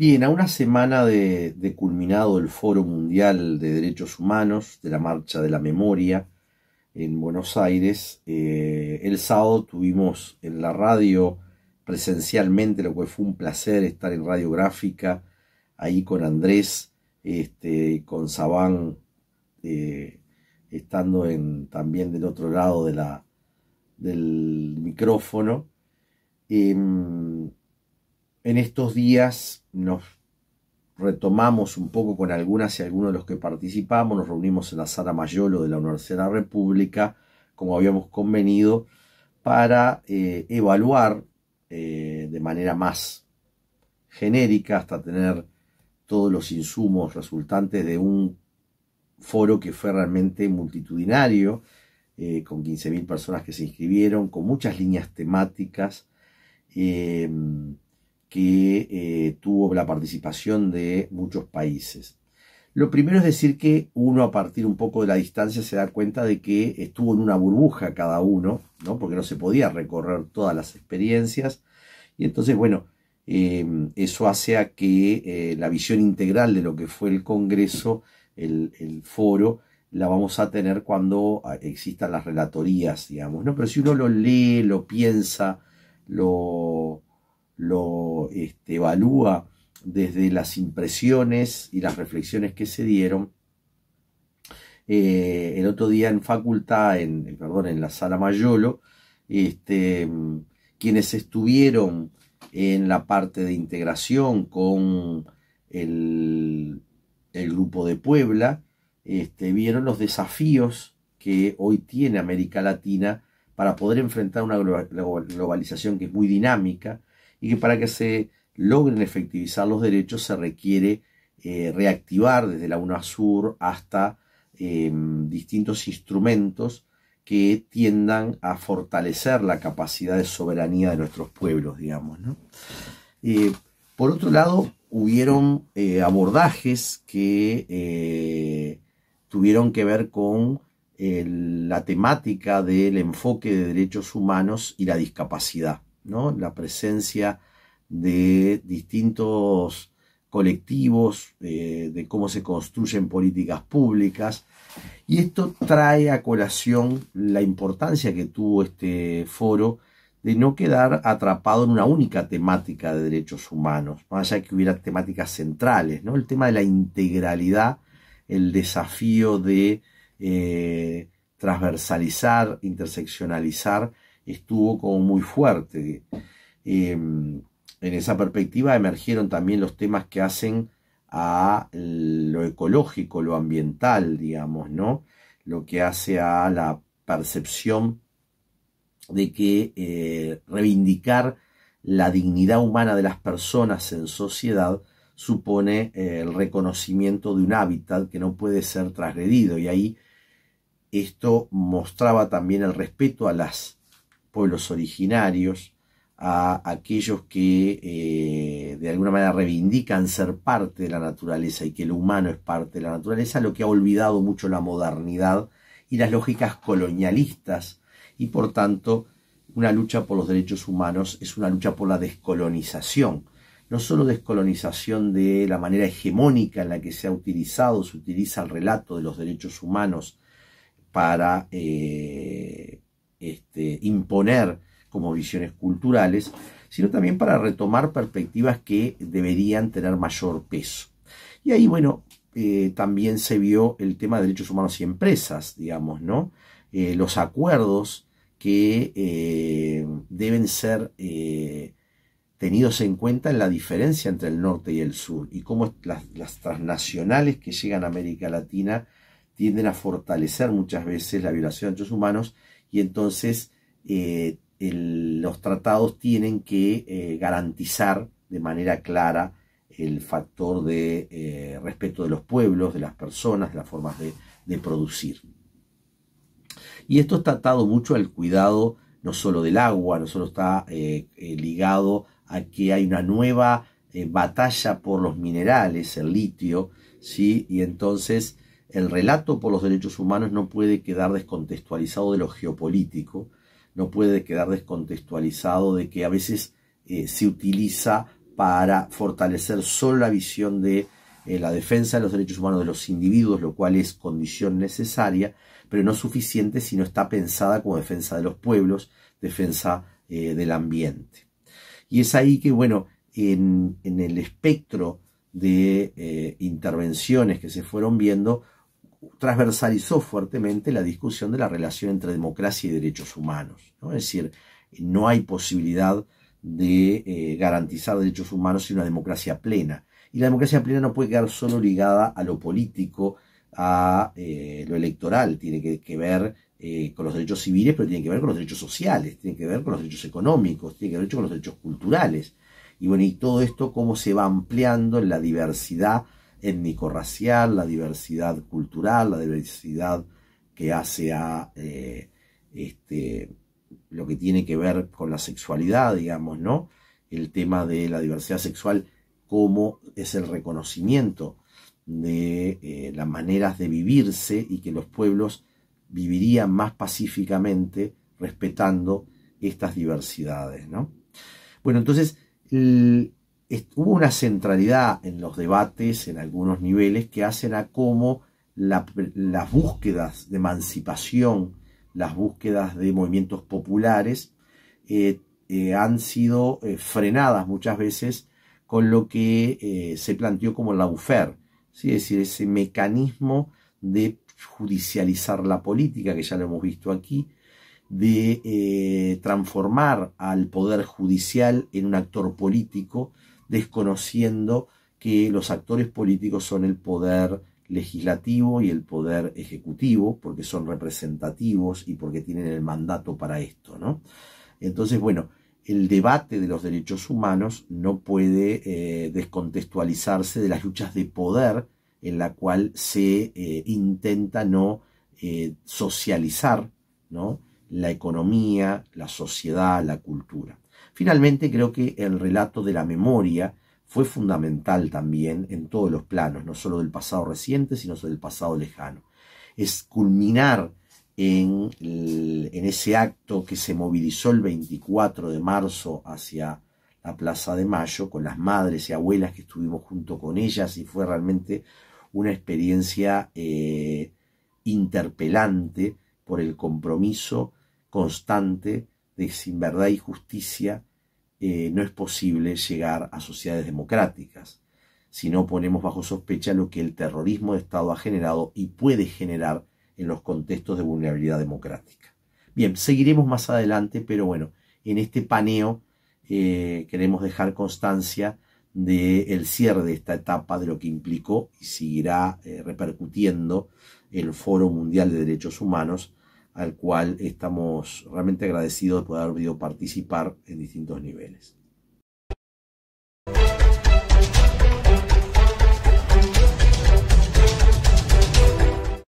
Bien, a una semana de, culminado el Foro Mundial de Derechos Humanos, de la Marcha de la Memoria en Buenos Aires, eh, el sábado tuvimos en la radio presencialmente, lo que fue un placer estar en Radio Gráfica ahí con Andrés, este, con Sabán, eh, estando también del otro lado del micrófono. Em, en estos días nos retomamos un poco con algunas y algunos de los que participamos, nos reunimos en la sala Mayolo de la Universidad de la República, como habíamos convenido, para eh, evaluar eh, de manera más genérica hasta tener todos los insumos resultantes de un foro que fue realmente multitudinario, eh, con 15.000 personas que se inscribieron, con muchas líneas temáticas que eh, tuvo la participación de muchos países. Lo primero es decir que uno a partir un poco de la distancia se da cuenta de que estuvo en una burbuja cada uno, ¿no? porque no se podía recorrer todas las experiencias. Y entonces, bueno, eh, eso hace a que eh, la visión integral de lo que fue el Congreso, el, el foro, la vamos a tener cuando ah, existan las relatorías, digamos, ¿no? Pero si uno lo lee, lo piensa, lo, lo este, evalúa desde las impresiones y las reflexiones que se dieron. Eh, el otro día en facultad, en, perdón, en la sala Mayolo, este, quienes estuvieron en la parte de integración con el, grupo de Puebla, este, vieron los desafíos que hoy tiene América Latina para poder enfrentar una globalización que es muy dinámica, y que para que se logren efectivizar los derechos se requiere eh, reactivar desde la UNASUR hasta em, distintos instrumentos que tiendan a fortalecer la capacidad de soberanía de nuestros pueblos, digamos. Eh, por otro lado, hubieron eh, abordajes que tuvieron que ver con la temática del enfoque de derechos humanos y la discapacidad. ¿no? La presencia de distintos colectivos, eh, de cómo se construyen políticas públicas. Y esto trae a colación la importancia que tuvo este foro de no quedar atrapado en una única temática de derechos humanos, más allá que hubiera temáticas centrales, ¿no? El tema de la integralidad, el desafío de eh, transversalizar, interseccionalizar estuvo como muy fuerte. Em, en esa perspectiva emergieron también los temas que hacen a lo ecológico, lo ambiental, digamos, ¿no? Lo que hace a la percepción de que eh, reivindicar la dignidad humana de las personas en sociedad supone eh, el reconocimiento de un hábitat que no puede ser trasgredido y ahí esto mostraba también el respeto a las pueblos originarios, a aquellos que eh, de alguna manera reivindican ser parte de la naturaleza y que lo humano es parte de la naturaleza, lo que ha olvidado mucho la modernidad y las lógicas colonialistas y por tanto una lucha por los derechos humanos es una lucha por la descolonización, no solo descolonización de la manera hegemónica en la que se ha utilizado, se utiliza el relato de los derechos humanos para eh, este, imponer como visiones culturales, sino también para retomar perspectivas que deberían tener mayor peso. Y ahí, bueno, eh, también se vio el tema de derechos humanos y empresas, digamos, ¿no? Eh, los acuerdos que eh, deben ser tenidos en cuenta en la diferencia entre el norte y el sur y cómo las transnacionales que llegan a América Latina tienden a fortalecer muchas veces la violación de derechos humanos y entonces eh, los tratados tienen que eh, garantizar de manera clara el factor de eh, respeto de los pueblos, de las personas, de las formas de, producir. Y esto está atado mucho al cuidado no solo del agua, no solo está ligado a que hay una nueva batalla por los minerales, el litio, ¿sí? y entonces el relato por los derechos humanos no puede quedar descontextualizado de lo geopolítico, no puede quedar descontextualizado de que a veces eh, se utiliza para fortalecer solo la visión de eh, la defensa de los derechos humanos de los individuos, lo cual es condición necesaria, pero no suficiente si no está pensada como defensa de los pueblos, defensa eh, del ambiente. Y es ahí que, bueno, en el espectro de intervenciones que se fueron viendo, transversalizó fuertemente la discusión de la relación entre democracia y derechos humanos. Es decir, no hay posibilidad de eh, garantizar derechos humanos sin una democracia plena. Y la democracia plena no puede quedar solo ligada a lo político, a eh, lo electoral, tiene que, ver eh, con los derechos civiles, pero tiene que ver con los derechos sociales, tiene que ver con los derechos económicos, tiene que ver con los derechos culturales. Y bueno, y todo esto cómo se va ampliando en la diversidad étnico-racial, la diversidad cultural, la diversidad que hace a eh, este, lo que tiene que ver con la sexualidad, digamos, ¿no? El tema de la diversidad sexual, como es el reconocimiento de eh, las maneras de vivirse y que los pueblos vivirían más pacíficamente respetando estas diversidades, ¿no? Bueno, entonces el, hubo una centralidad en los debates en algunos niveles que hacen a cómo las búsquedas de emancipación, las búsquedas de movimientos populares, eh, eh, han sido eh, frenadas muchas veces con lo que se planteó como la UFER, ¿sí? es decir, ese mecanismo de judicializar la política, que ya lo hemos visto aquí, de transformar al poder judicial en un actor político, desconociendo que los actores políticos son el poder legislativo y el poder ejecutivo, porque son representativos y porque tienen el mandato para esto, ¿no? Entonces, bueno, el debate de los derechos humanos no puede eh, descontextualizarse de las luchas de poder en la cual se eh, intenta no eh, socializar ¿no? la economía, la sociedad, la cultura. Finalmente, creo que el relato de la memoria fue fundamental también en todos los planos, no solo del pasado reciente, sino del pasado lejano. Es culminar en, en ese acto que se movilizó el 24 de marzo hacia la Plaza de Mayo, con las madres y abuelas que estuvimos junto con ellas y fue realmente una experiencia eh, interpelante por el compromiso constante de sin verdad y justicia eh, no es posible llegar a sociedades democráticas, si no ponemos bajo sospecha lo que el terrorismo de Estado ha generado y puede generar en los contextos de vulnerabilidad democrática. Bien, seguiremos más adelante, pero bueno, en este paneo eh, queremos dejar constancia del cierre de esta etapa, de lo que implicó y seguirá eh, repercutiendo el Foro Mundial de Derechos Humanos al cual estamos realmente agradecidos de poder haber podido participar en distintos niveles.